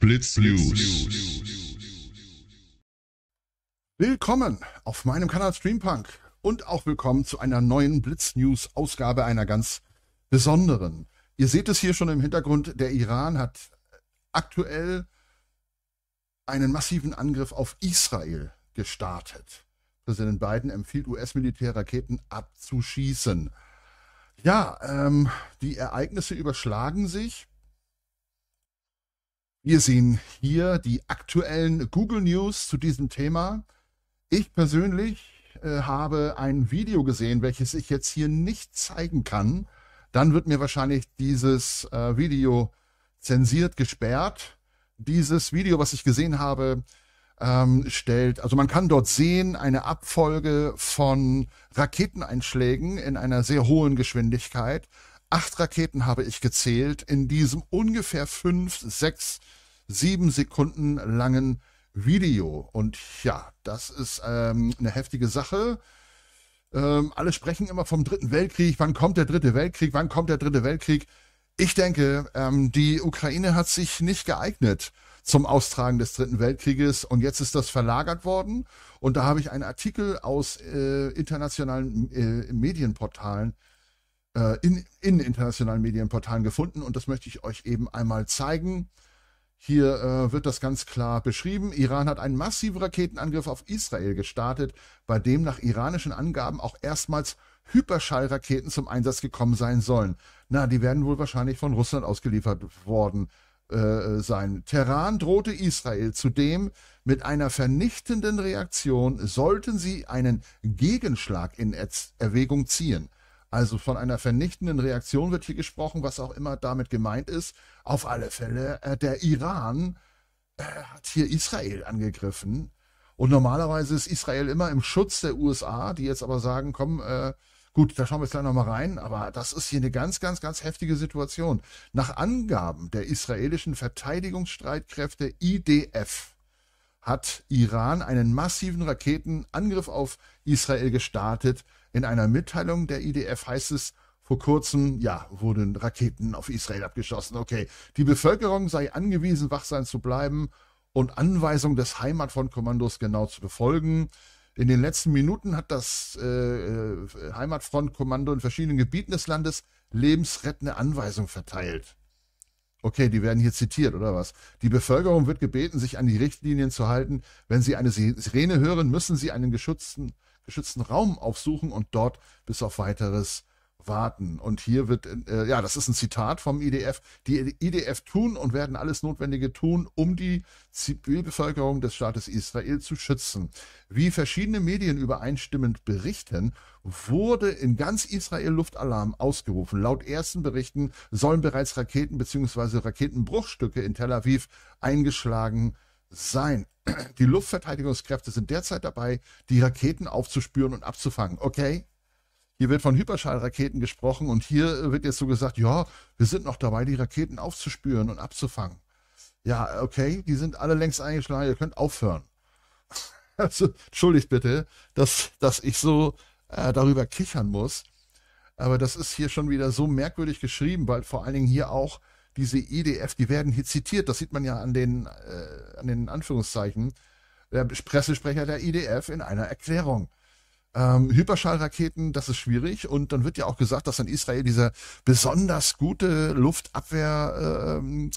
Blitz News. Willkommen auf meinem Kanal Streampunk und auch willkommen zu einer neuen Blitz News Ausgabe einer ganz besonderen. Ihr seht es hier schon im Hintergrund, der Iran hat aktuell einen massiven Angriff auf Israel gestartet. Präsident Biden empfiehlt us militärraketen abzuschießen. Ja, ähm, die Ereignisse überschlagen sich. Wir sehen hier die aktuellen Google News zu diesem Thema. Ich persönlich äh, habe ein Video gesehen, welches ich jetzt hier nicht zeigen kann. Dann wird mir wahrscheinlich dieses äh, Video zensiert, gesperrt. Dieses Video, was ich gesehen habe, ähm, stellt. Also man kann dort sehen eine Abfolge von Raketeneinschlägen in einer sehr hohen Geschwindigkeit. Acht Raketen habe ich gezählt in diesem ungefähr fünf, sechs, sieben Sekunden langen Video. Und ja, das ist ähm, eine heftige Sache. Ähm, alle sprechen immer vom Dritten Weltkrieg. Wann kommt der Dritte Weltkrieg? Wann kommt der Dritte Weltkrieg? Ich denke, ähm, die Ukraine hat sich nicht geeignet, zum Austragen des Dritten Weltkrieges. Und jetzt ist das verlagert worden. Und da habe ich einen Artikel aus äh, internationalen äh, Medienportalen, äh, in, in, internationalen Medienportalen gefunden. Und das möchte ich euch eben einmal zeigen. Hier äh, wird das ganz klar beschrieben. Iran hat einen massiven Raketenangriff auf Israel gestartet, bei dem nach iranischen Angaben auch erstmals Hyperschallraketen zum Einsatz gekommen sein sollen. Na, die werden wohl wahrscheinlich von Russland ausgeliefert worden äh, äh, sein. Teheran drohte Israel zudem mit einer vernichtenden Reaktion, sollten sie einen Gegenschlag in Erwägung ziehen. Also von einer vernichtenden Reaktion wird hier gesprochen, was auch immer damit gemeint ist. Auf alle Fälle, äh, der Iran äh, hat hier Israel angegriffen. Und normalerweise ist Israel immer im Schutz der USA, die jetzt aber sagen, komm, äh, Gut, da schauen wir jetzt gleich nochmal rein, aber das ist hier eine ganz, ganz, ganz heftige Situation. Nach Angaben der israelischen Verteidigungsstreitkräfte IDF hat Iran einen massiven Raketenangriff auf Israel gestartet. In einer Mitteilung der IDF heißt es, vor kurzem, ja, wurden Raketen auf Israel abgeschossen. Okay, die Bevölkerung sei angewiesen, wach sein zu bleiben und Anweisungen des Heimat von Kommandos genau zu befolgen. In den letzten Minuten hat das äh, äh Heimatfrontkommando in verschiedenen Gebieten des Landes lebensrettende Anweisungen verteilt. Okay, die werden hier zitiert, oder was? Die Bevölkerung wird gebeten, sich an die Richtlinien zu halten. Wenn sie eine Sirene hören, müssen sie einen geschützten, geschützten Raum aufsuchen und dort bis auf weiteres warten. Und hier wird, äh, ja, das ist ein Zitat vom IDF. Die IDF tun und werden alles Notwendige tun, um die Zivilbevölkerung des Staates Israel zu schützen. Wie verschiedene Medien übereinstimmend berichten, wurde in ganz Israel Luftalarm ausgerufen. Laut ersten Berichten sollen bereits Raketen bzw. Raketenbruchstücke in Tel Aviv eingeschlagen sein. Die Luftverteidigungskräfte sind derzeit dabei, die Raketen aufzuspüren und abzufangen. Okay, hier wird von Hyperschallraketen gesprochen und hier wird jetzt so gesagt, ja, wir sind noch dabei, die Raketen aufzuspüren und abzufangen. Ja, okay, die sind alle längst eingeschlagen, ihr könnt aufhören. Also, entschuldigt bitte, dass, dass ich so äh, darüber kichern muss. Aber das ist hier schon wieder so merkwürdig geschrieben, weil vor allen Dingen hier auch diese IDF, die werden hier zitiert, das sieht man ja an den, äh, an den Anführungszeichen, der äh, Pressesprecher der IDF in einer Erklärung. Ähm, Hyperschallraketen, das ist schwierig. Und dann wird ja auch gesagt, dass in Israel dieser besonders gute Luftabwehrschirm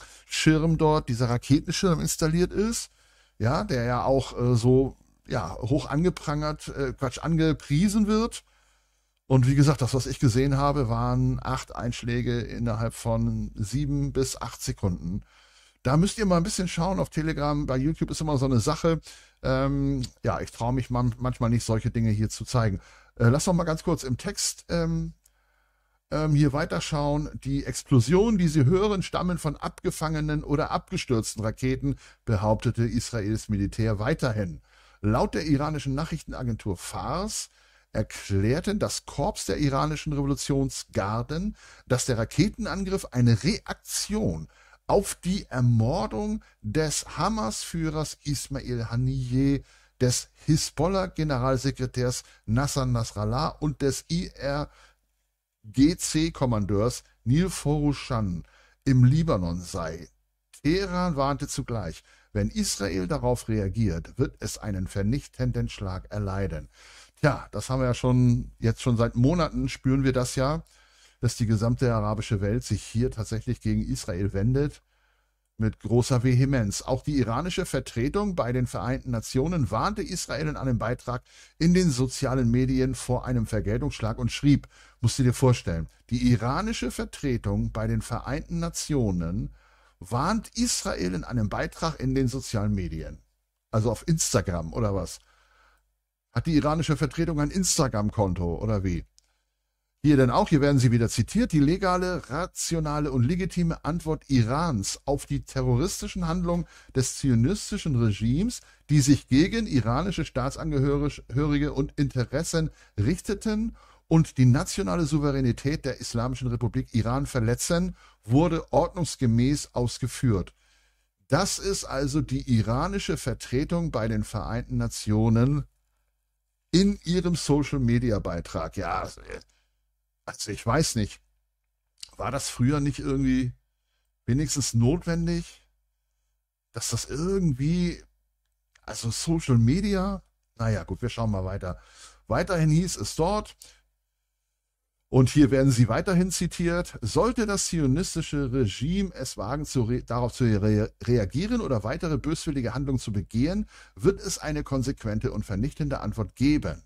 ähm, dort, dieser Raketenschirm installiert ist. Ja, der ja auch äh, so ja, hoch angeprangert, äh, Quatsch, angepriesen wird. Und wie gesagt, das, was ich gesehen habe, waren acht Einschläge innerhalb von sieben bis acht Sekunden. Da müsst ihr mal ein bisschen schauen auf Telegram. Bei YouTube ist immer so eine Sache. Ähm, ja, ich traue mich man manchmal nicht, solche Dinge hier zu zeigen. Äh, lass doch mal ganz kurz im Text ähm, ähm, hier weiterschauen. Die Explosionen, die Sie hören, stammen von abgefangenen oder abgestürzten Raketen, behauptete Israels Militär weiterhin. Laut der iranischen Nachrichtenagentur Fars erklärten das Korps der iranischen Revolutionsgarden, dass der Raketenangriff eine Reaktion auf die Ermordung des Hamas-Führers Ismail Haniyeh, des Hisbollah-Generalsekretärs Nasser Nasrallah und des IRGC-Kommandeurs Nil Forushan im Libanon sei. Teheran warnte zugleich, wenn Israel darauf reagiert, wird es einen vernichtenden Schlag erleiden. Tja, das haben wir ja schon, jetzt schon seit Monaten spüren wir das ja dass die gesamte arabische Welt sich hier tatsächlich gegen Israel wendet mit großer Vehemenz. Auch die iranische Vertretung bei den Vereinten Nationen warnte Israel in einem Beitrag in den sozialen Medien vor einem Vergeltungsschlag und schrieb, musst du dir vorstellen, die iranische Vertretung bei den Vereinten Nationen warnt Israel in einem Beitrag in den sozialen Medien. Also auf Instagram oder was? Hat die iranische Vertretung ein Instagram-Konto oder wie? Hier denn auch, hier werden sie wieder zitiert, die legale, rationale und legitime Antwort Irans auf die terroristischen Handlungen des zionistischen Regimes, die sich gegen iranische Staatsangehörige und Interessen richteten und die nationale Souveränität der Islamischen Republik Iran verletzen, wurde ordnungsgemäß ausgeführt. Das ist also die iranische Vertretung bei den Vereinten Nationen in ihrem Social-Media-Beitrag. Ja, also ich weiß nicht. War das früher nicht irgendwie wenigstens notwendig, dass das irgendwie, also Social Media, naja gut, wir schauen mal weiter. Weiterhin hieß es dort, und hier werden sie weiterhin zitiert, sollte das zionistische Regime es wagen, zu darauf zu re reagieren oder weitere böswillige Handlungen zu begehen, wird es eine konsequente und vernichtende Antwort geben.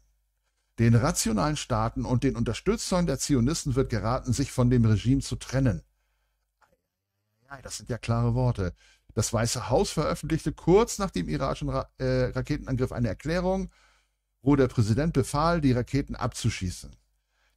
Den rationalen Staaten und den Unterstützern der Zionisten wird geraten, sich von dem Regime zu trennen. Das sind ja klare Worte. Das Weiße Haus veröffentlichte kurz nach dem irakischen Ra äh, Raketenangriff eine Erklärung, wo der Präsident befahl, die Raketen abzuschießen.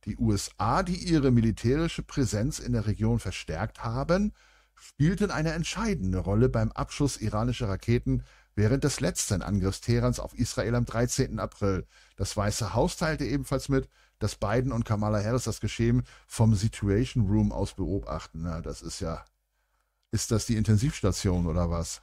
Die USA, die ihre militärische Präsenz in der Region verstärkt haben, spielten eine entscheidende Rolle beim Abschuss iranischer Raketen während des letzten Angriffs Teherans auf Israel am 13. April. Das Weiße Haus teilte ebenfalls mit, dass Biden und Kamala Harris das Geschehen vom Situation Room aus beobachten. Na, das ist ja. Ist das die Intensivstation oder was?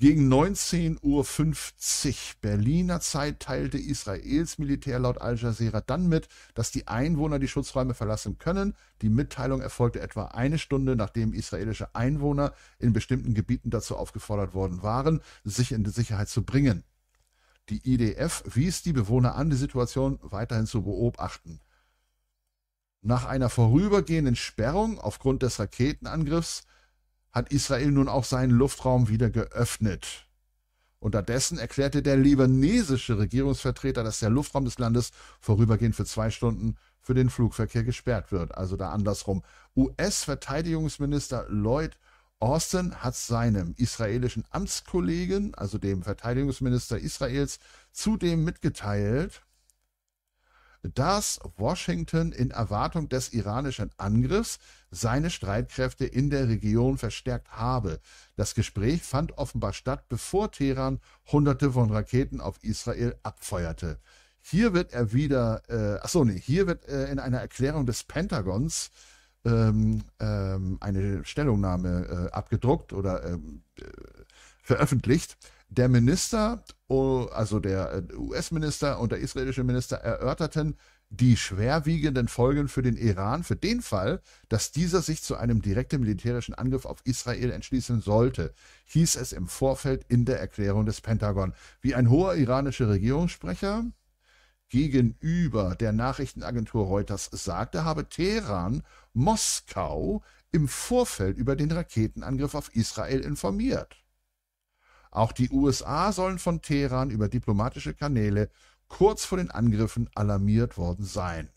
Gegen 19.50 Uhr Berliner Zeit teilte Israels Militär laut Al Jazeera dann mit, dass die Einwohner die Schutzräume verlassen können. Die Mitteilung erfolgte etwa eine Stunde, nachdem israelische Einwohner in bestimmten Gebieten dazu aufgefordert worden waren, sich in Sicherheit zu bringen. Die IDF wies die Bewohner an, die Situation weiterhin zu beobachten. Nach einer vorübergehenden Sperrung aufgrund des Raketenangriffs hat Israel nun auch seinen Luftraum wieder geöffnet. Unterdessen erklärte der libanesische Regierungsvertreter, dass der Luftraum des Landes vorübergehend für zwei Stunden für den Flugverkehr gesperrt wird. Also da andersrum. US-Verteidigungsminister Lloyd Austin hat seinem israelischen Amtskollegen, also dem Verteidigungsminister Israels, zudem mitgeteilt, dass Washington in Erwartung des iranischen Angriffs seine Streitkräfte in der Region verstärkt habe. Das Gespräch fand offenbar statt, bevor Teheran hunderte von Raketen auf Israel abfeuerte. Hier wird er wieder, äh, achso, nee, hier wird äh, in einer Erklärung des Pentagons ähm, ähm, eine Stellungnahme äh, abgedruckt oder ähm, äh, veröffentlicht. Der Minister also der äh, US-Minister und der israelische Minister erörterten die schwerwiegenden Folgen für den Iran, für den Fall, dass dieser sich zu einem direkten militärischen Angriff auf Israel entschließen sollte, hieß es im Vorfeld in der Erklärung des Pentagon. Wie ein hoher iranischer Regierungssprecher gegenüber der Nachrichtenagentur Reuters sagte, habe Teheran Moskau im Vorfeld über den Raketenangriff auf Israel informiert. Auch die USA sollen von Teheran über diplomatische Kanäle kurz vor den Angriffen alarmiert worden sein.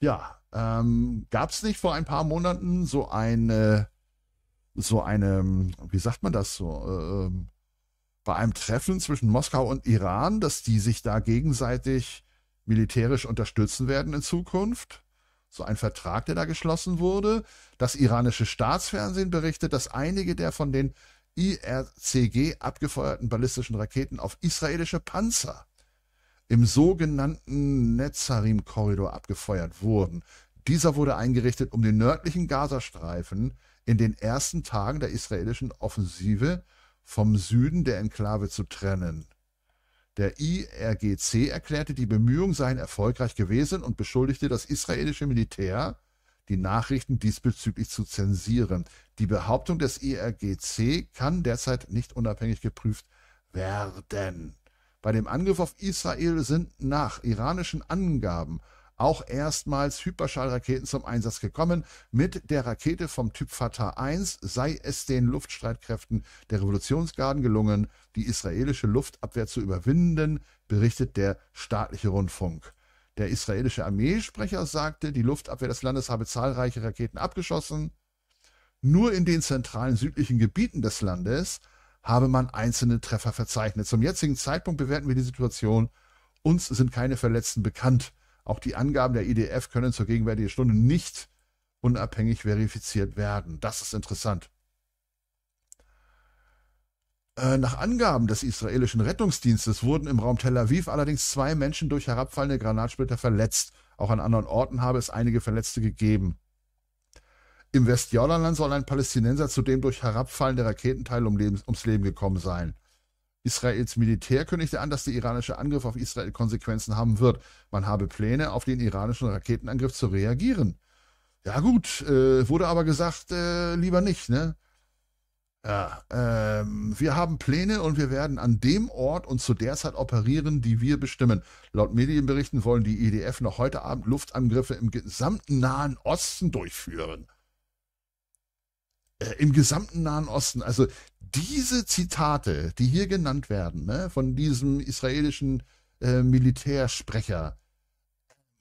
Ja, ähm, gab es nicht vor ein paar Monaten so eine, so eine, wie sagt man das so, äh, bei einem Treffen zwischen Moskau und Iran, dass die sich da gegenseitig militärisch unterstützen werden in Zukunft? so ein Vertrag, der da geschlossen wurde. Das iranische Staatsfernsehen berichtet, dass einige der von den IRCG abgefeuerten ballistischen Raketen auf israelische Panzer im sogenannten Netzarim-Korridor abgefeuert wurden. Dieser wurde eingerichtet, um den nördlichen Gazastreifen in den ersten Tagen der israelischen Offensive vom Süden der Enklave zu trennen. Der IRGC erklärte, die Bemühungen seien erfolgreich gewesen und beschuldigte das israelische Militär die Nachrichten diesbezüglich zu zensieren. Die Behauptung des IRGC e kann derzeit nicht unabhängig geprüft werden. Bei dem Angriff auf Israel sind nach iranischen Angaben auch erstmals Hyperschallraketen zum Einsatz gekommen. Mit der Rakete vom Typ Fatah 1 sei es den Luftstreitkräften der Revolutionsgarden gelungen, die israelische Luftabwehr zu überwinden, berichtet der staatliche Rundfunk. Der israelische Armeesprecher sagte, die Luftabwehr des Landes habe zahlreiche Raketen abgeschossen. Nur in den zentralen südlichen Gebieten des Landes habe man einzelne Treffer verzeichnet. Zum jetzigen Zeitpunkt bewerten wir die Situation. Uns sind keine Verletzten bekannt. Auch die Angaben der IDF können zur gegenwärtigen Stunde nicht unabhängig verifiziert werden. Das ist interessant. Äh, nach Angaben des israelischen Rettungsdienstes wurden im Raum Tel Aviv allerdings zwei Menschen durch herabfallende Granatsplitter verletzt. Auch an anderen Orten habe es einige Verletzte gegeben. Im Westjordanland soll ein Palästinenser zudem durch herabfallende Raketenteile um Lebens, ums Leben gekommen sein. Israels Militär kündigte an, dass der iranische Angriff auf Israel Konsequenzen haben wird. Man habe Pläne, auf den iranischen Raketenangriff zu reagieren. Ja gut, äh, wurde aber gesagt, äh, lieber nicht, ne? Ja, ähm, wir haben Pläne und wir werden an dem Ort und zu der Zeit operieren, die wir bestimmen. Laut Medienberichten wollen die EDF noch heute Abend Luftangriffe im gesamten Nahen Osten durchführen. Äh, Im gesamten Nahen Osten. Also diese Zitate, die hier genannt werden, ne, von diesem israelischen äh, Militärsprecher,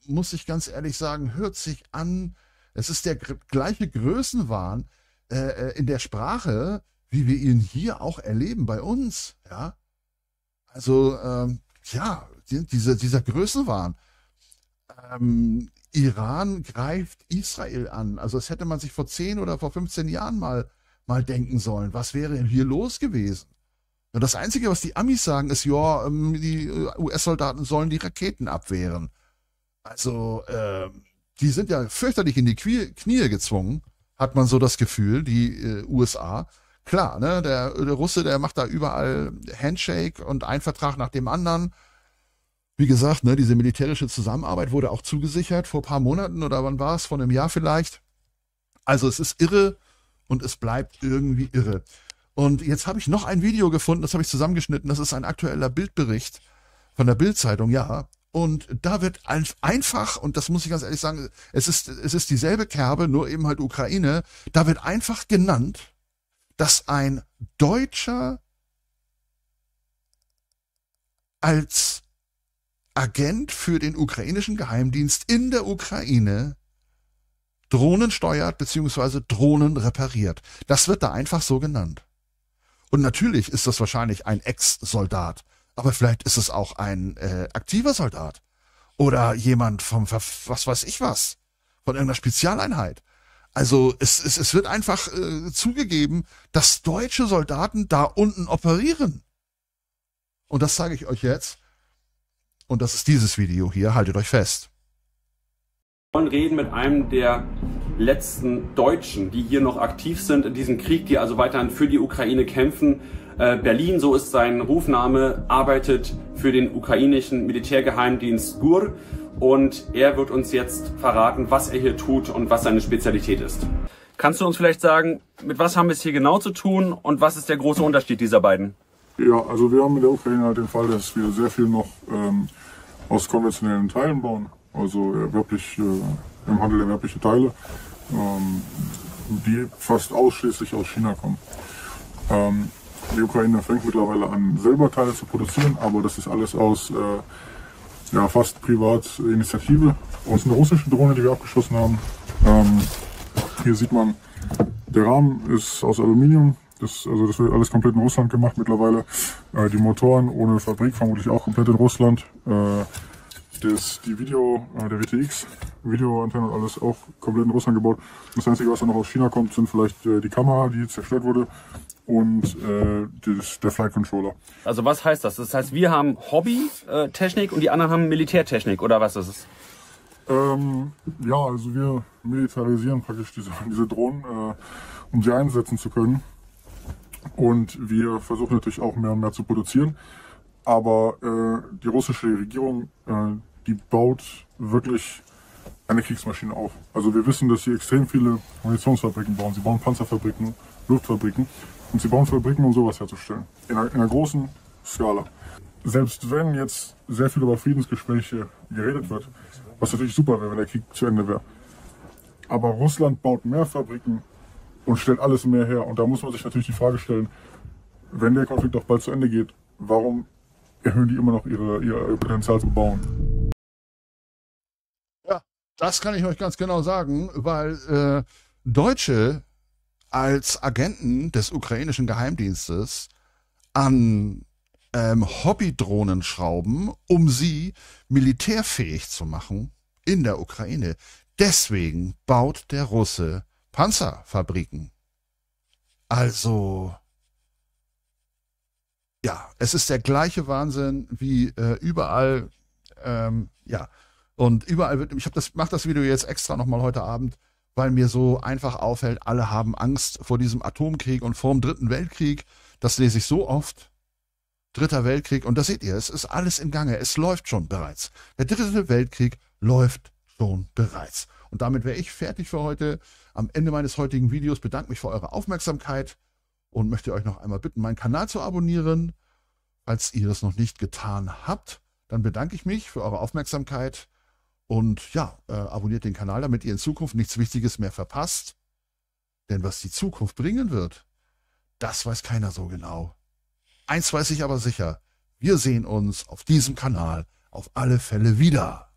muss ich ganz ehrlich sagen, hört sich an. Es ist der gleiche Größenwahn, äh, äh, in der Sprache wie wir ihn hier auch erleben bei uns. Ja, also ähm, ja, die, diese, dieser Größenwahn. Ähm, Iran greift Israel an. Also das hätte man sich vor 10 oder vor 15 Jahren mal, mal denken sollen. Was wäre denn hier los gewesen? Und das Einzige, was die Amis sagen, ist, ja, ähm, die äh, US-Soldaten sollen die Raketen abwehren. Also, äh, die sind ja fürchterlich in die Knie gezwungen, hat man so das Gefühl, die äh, USA klar, ne, der, der Russe, der macht da überall Handshake und ein Vertrag nach dem anderen. Wie gesagt, ne, diese militärische Zusammenarbeit wurde auch zugesichert vor ein paar Monaten oder wann war es, vor einem Jahr vielleicht. Also es ist irre und es bleibt irgendwie irre. Und jetzt habe ich noch ein Video gefunden, das habe ich zusammengeschnitten. Das ist ein aktueller Bildbericht von der Bildzeitung, ja. Und da wird einfach, und das muss ich ganz ehrlich sagen, es ist, es ist dieselbe Kerbe, nur eben halt Ukraine, da wird einfach genannt, dass ein Deutscher als Agent für den ukrainischen Geheimdienst in der Ukraine Drohnen steuert bzw. Drohnen repariert. Das wird da einfach so genannt. Und natürlich ist das wahrscheinlich ein Ex-Soldat, aber vielleicht ist es auch ein äh, aktiver Soldat oder jemand vom was weiß ich was, von irgendeiner Spezialeinheit. Also es, es, es wird einfach äh, zugegeben, dass deutsche Soldaten da unten operieren. Und das sage ich euch jetzt. Und das ist dieses Video hier. Haltet euch fest. Wir reden mit einem der letzten Deutschen, die hier noch aktiv sind in diesem Krieg, die also weiterhin für die Ukraine kämpfen. Äh, Berlin, so ist sein Rufname, arbeitet für den ukrainischen Militärgeheimdienst GUR. Und er wird uns jetzt verraten, was er hier tut und was seine Spezialität ist. Kannst du uns vielleicht sagen, mit was haben wir es hier genau zu tun und was ist der große Unterschied dieser beiden? Ja, also wir haben in der Ukraine halt den Fall, dass wir sehr viel noch ähm, aus konventionellen Teilen bauen, also äh, wirklich äh, im Handel erwerbliche Teile, ähm, die fast ausschließlich aus China kommen. Ähm, die Ukraine fängt mittlerweile an, selber Teile zu produzieren, aber das ist alles aus äh, ja, fast privat Initiative. Und es ist eine russische Drohne, die wir abgeschossen haben. Ähm, hier sieht man, der Rahmen ist aus Aluminium. Das, also das wird alles komplett in Russland gemacht mittlerweile. Äh, die Motoren ohne Fabrik vermutlich auch komplett in Russland. Äh, das, die Video, äh, der WTX, Videoantenne und alles auch komplett in Russland gebaut. Das Einzige, was dann noch aus China kommt, sind vielleicht äh, die Kamera, die zerstört wurde und äh, das, der Flight Controller. Also was heißt das? Das heißt, wir haben Hobby-Technik äh, und die anderen haben Militärtechnik oder was ist es? Ähm, ja, also wir militarisieren praktisch diese, diese Drohnen, äh, um sie einsetzen zu können. Und wir versuchen natürlich auch mehr und mehr zu produzieren. Aber äh, die russische Regierung, äh, die baut wirklich eine Kriegsmaschine auf. Also wir wissen, dass sie extrem viele Munitionsfabriken bauen. Sie bauen Panzerfabriken, Luftfabriken. Und sie bauen Fabriken, um sowas herzustellen. In einer, in einer großen Skala. Selbst wenn jetzt sehr viel über Friedensgespräche geredet wird, was natürlich super wäre, wenn der Krieg zu Ende wäre. Aber Russland baut mehr Fabriken und stellt alles mehr her. Und da muss man sich natürlich die Frage stellen, wenn der Konflikt doch bald zu Ende geht, warum erhöhen die immer noch ihre, ihr Potenzial zu bauen? Ja, das kann ich euch ganz genau sagen, weil äh, Deutsche als Agenten des ukrainischen Geheimdienstes an ähm, Hobbydrohnen schrauben, um sie militärfähig zu machen in der Ukraine. Deswegen baut der Russe Panzerfabriken. Also, ja, es ist der gleiche Wahnsinn wie äh, überall, ähm, ja, und überall wird, ich habe das, mache das Video jetzt extra nochmal heute Abend, weil mir so einfach auffällt, alle haben Angst vor diesem Atomkrieg und vor dem Dritten Weltkrieg. Das lese ich so oft. Dritter Weltkrieg, und da seht ihr, es ist alles im Gange, es läuft schon bereits. Der Dritte Weltkrieg läuft schon bereits. Und damit wäre ich fertig für heute. Am Ende meines heutigen Videos bedanke mich für eure Aufmerksamkeit und möchte euch noch einmal bitten, meinen Kanal zu abonnieren. Falls ihr das noch nicht getan habt, dann bedanke ich mich für eure Aufmerksamkeit und ja, äh, abonniert den Kanal, damit ihr in Zukunft nichts Wichtiges mehr verpasst. Denn was die Zukunft bringen wird, das weiß keiner so genau. Eins weiß ich aber sicher, wir sehen uns auf diesem Kanal auf alle Fälle wieder.